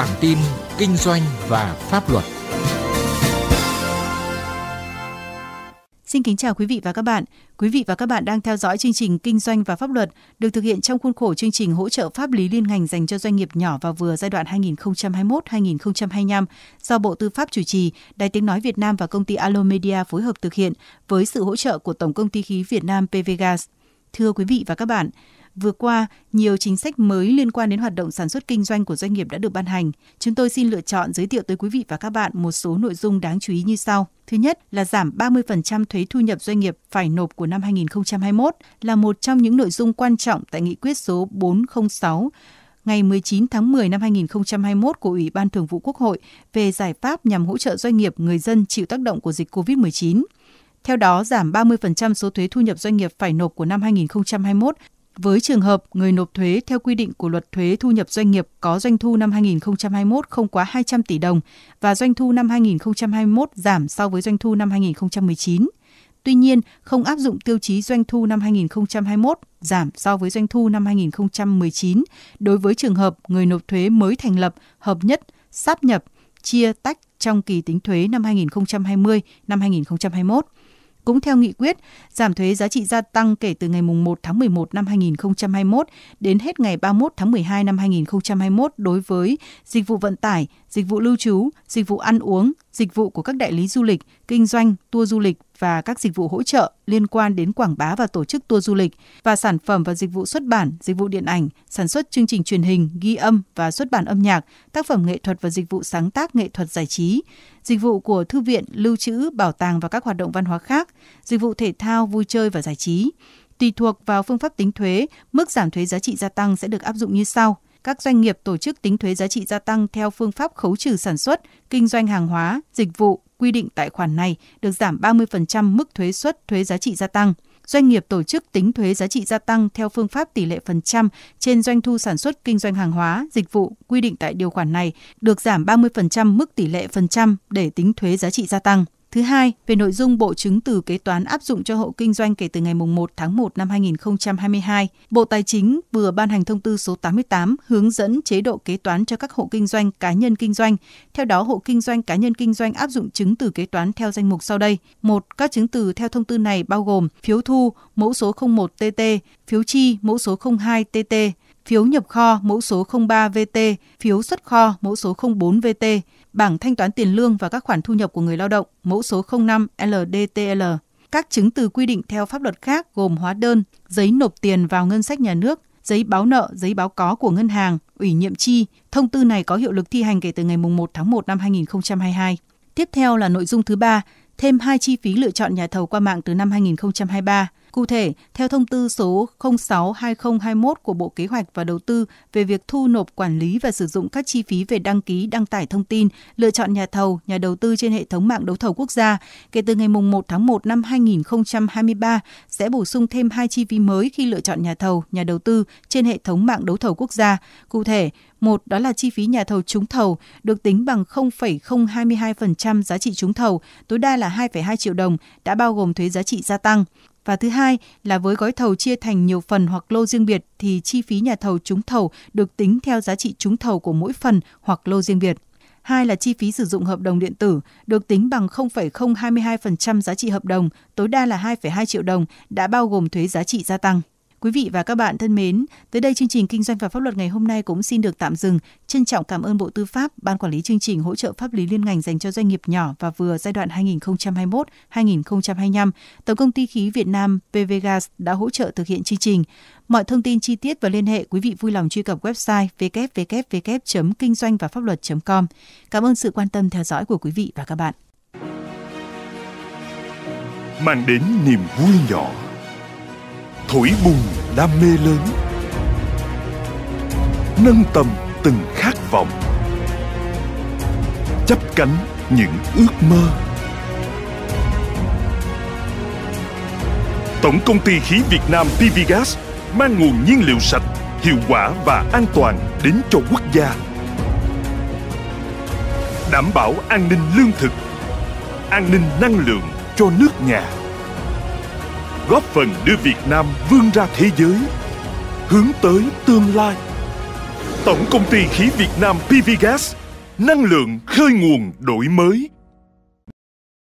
bản tin kinh doanh và pháp luật. Xin kính chào quý vị và các bạn. Quý vị và các bạn đang theo dõi chương trình Kinh doanh và pháp luật được thực hiện trong khuôn khổ chương trình hỗ trợ pháp lý liên ngành dành cho doanh nghiệp nhỏ và vừa giai đoạn 2021-2025 do Bộ Tư pháp chủ trì, Đài Tiếng Nói Việt Nam và công ty Alo Media phối hợp thực hiện với sự hỗ trợ của Tổng công ty khí Việt Nam PVGas. Thưa quý vị và các bạn, Vừa qua, nhiều chính sách mới liên quan đến hoạt động sản xuất kinh doanh của doanh nghiệp đã được ban hành. Chúng tôi xin lựa chọn giới thiệu tới quý vị và các bạn một số nội dung đáng chú ý như sau. Thứ nhất là giảm 30% thuế thu nhập doanh nghiệp phải nộp của năm 2021 là một trong những nội dung quan trọng tại nghị quyết số 406 ngày 19 tháng 10 năm 2021 của Ủy ban Thường vụ Quốc hội về giải pháp nhằm hỗ trợ doanh nghiệp người dân chịu tác động của dịch COVID-19. Theo đó, giảm 30% số thuế thu nhập doanh nghiệp phải nộp của năm 2021 với trường hợp người nộp thuế theo quy định của luật thuế thu nhập doanh nghiệp có doanh thu năm 2021 không quá 200 tỷ đồng và doanh thu năm 2021 giảm so với doanh thu năm 2019. Tuy nhiên, không áp dụng tiêu chí doanh thu năm 2021 giảm so với doanh thu năm 2019 đối với trường hợp người nộp thuế mới thành lập, hợp nhất, sáp nhập, chia tách trong kỳ tính thuế năm 2020, năm 2021 cũng theo nghị quyết, giảm thuế giá trị gia tăng kể từ ngày 1 tháng 11 năm 2021 đến hết ngày 31 tháng 12 năm 2021 đối với dịch vụ vận tải, dịch vụ lưu trú, dịch vụ ăn uống, dịch vụ của các đại lý du lịch, kinh doanh, tour du lịch và các dịch vụ hỗ trợ liên quan đến quảng bá và tổ chức tour du lịch và sản phẩm và dịch vụ xuất bản, dịch vụ điện ảnh, sản xuất chương trình truyền hình, ghi âm và xuất bản âm nhạc, tác phẩm nghệ thuật và dịch vụ sáng tác nghệ thuật giải trí, dịch vụ của thư viện, lưu trữ, bảo tàng và các hoạt động văn hóa khác, dịch vụ thể thao, vui chơi và giải trí. Tùy thuộc vào phương pháp tính thuế, mức giảm thuế giá trị gia tăng sẽ được áp dụng như sau – các doanh nghiệp tổ chức tính thuế giá trị gia tăng theo phương pháp khấu trừ sản xuất, kinh doanh hàng hóa, dịch vụ quy định tại khoản này được giảm 30% mức thuế suất thuế giá trị gia tăng. Doanh nghiệp tổ chức tính thuế giá trị gia tăng theo phương pháp tỷ lệ phần trăm trên doanh thu sản xuất kinh doanh hàng hóa, dịch vụ quy định tại điều khoản này được giảm 30% mức tỷ lệ phần trăm để tính thuế giá trị gia tăng. Thứ hai, về nội dung bộ chứng từ kế toán áp dụng cho hộ kinh doanh kể từ ngày 1 tháng 1 năm 2022, Bộ Tài chính vừa ban hành thông tư số 88 hướng dẫn chế độ kế toán cho các hộ kinh doanh cá nhân kinh doanh. Theo đó, hộ kinh doanh cá nhân kinh doanh áp dụng chứng từ kế toán theo danh mục sau đây. một Các chứng từ theo thông tư này bao gồm phiếu thu mẫu số 01TT, phiếu chi mẫu số 02TT, phiếu nhập kho mẫu số 03 VT, phiếu xuất kho mẫu số 04 VT, bảng thanh toán tiền lương và các khoản thu nhập của người lao động mẫu số 05 LDTL. Các chứng từ quy định theo pháp luật khác gồm hóa đơn, giấy nộp tiền vào ngân sách nhà nước, giấy báo nợ, giấy báo có của ngân hàng, ủy nhiệm chi. Thông tư này có hiệu lực thi hành kể từ ngày 1 tháng 1 năm 2022. Tiếp theo là nội dung thứ ba, thêm hai chi phí lựa chọn nhà thầu qua mạng từ năm 2023. Cụ thể, theo thông tư số 06-2021 của Bộ Kế hoạch và Đầu tư về việc thu nộp quản lý và sử dụng các chi phí về đăng ký đăng tải thông tin, lựa chọn nhà thầu, nhà đầu tư trên hệ thống mạng đấu thầu quốc gia, kể từ ngày 1 tháng 1 năm 2023 sẽ bổ sung thêm hai chi phí mới khi lựa chọn nhà thầu, nhà đầu tư trên hệ thống mạng đấu thầu quốc gia. Cụ thể, một đó là chi phí nhà thầu trúng thầu được tính bằng 0,022% giá trị trúng thầu, tối đa là 2,2 triệu đồng, đã bao gồm thuế giá trị gia tăng. Và thứ hai là với gói thầu chia thành nhiều phần hoặc lô riêng biệt thì chi phí nhà thầu trúng thầu được tính theo giá trị trúng thầu của mỗi phần hoặc lô riêng biệt. Hai là chi phí sử dụng hợp đồng điện tử được tính bằng 0,022% giá trị hợp đồng, tối đa là 2,2 triệu đồng đã bao gồm thuế giá trị gia tăng. Quý vị và các bạn thân mến, tới đây chương trình Kinh doanh và Pháp luật ngày hôm nay cũng xin được tạm dừng. Trân trọng cảm ơn Bộ Tư pháp, Ban Quản lý chương trình hỗ trợ pháp lý liên ngành dành cho doanh nghiệp nhỏ và vừa giai đoạn 2021-2025. Tổng công ty khí Việt Nam PVGas đã hỗ trợ thực hiện chương trình. Mọi thông tin chi tiết và liên hệ quý vị vui lòng truy cập website www.kinh doanh và pháp luật.com. Cảm ơn sự quan tâm theo dõi của quý vị và các bạn. Mang đến niềm vui nhỏ thổi bùng đam mê lớn nâng tầm từng khát vọng chắp cánh những ước mơ tổng công ty khí việt nam pvgas mang nguồn nhiên liệu sạch hiệu quả và an toàn đến cho quốc gia đảm bảo an ninh lương thực an ninh năng lượng cho nước nhà góp phần đưa Việt Nam vươn ra thế giới, hướng tới tương lai. Tổng công ty khí Việt Nam PVGas, năng lượng khơi nguồn đổi mới.